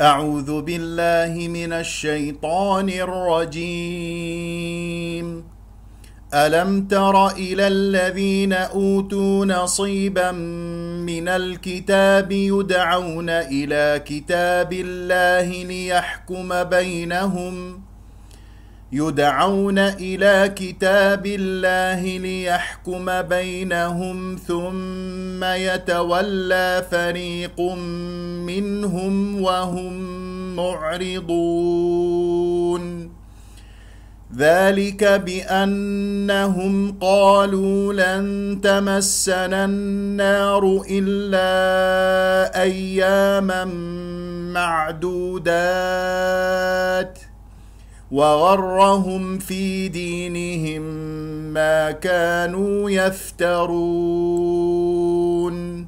أعوذ بالله من الشيطان الرجيم ألم تر إلى الذين أوتوا نصيبا من الكتاب يدعون إلى كتاب الله ليحكم بينهم ؟ يدعون الى كتاب الله ليحكم بينهم ثم يتولى فريق منهم وهم معرضون ذلك بانهم قالوا لن تمسنا النار الا اياما معدودات وغرهم في دينهم ما كانوا يفترون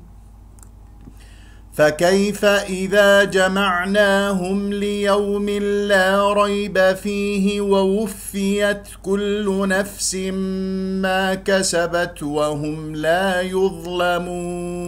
فكيف اذا جمعناهم ليوم لا ريب فيه ووفيت كل نفس ما كسبت وهم لا يظلمون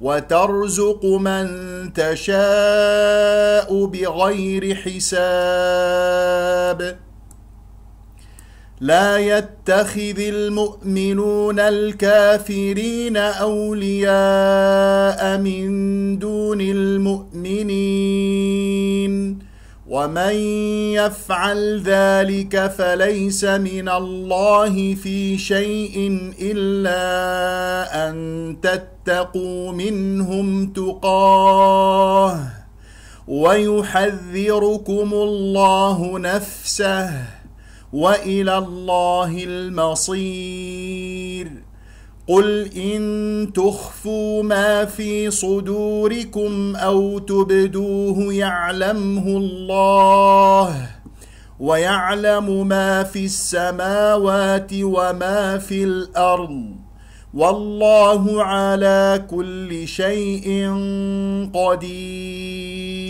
وترزق من تشاء بغير حساب لا يتخذ المؤمنون الكافرين اولياء من دون المؤمنين ومن يفعل ذلك فليس من الله في شيء الا ان تتقوا منهم تقاه ويحذركم الله نفسه والى الله المصير قل ان تخفوا ما في صدوركم او تبدوه يعلمه الله ويعلم ما في السماوات وما في الارض والله على كل شيء قدير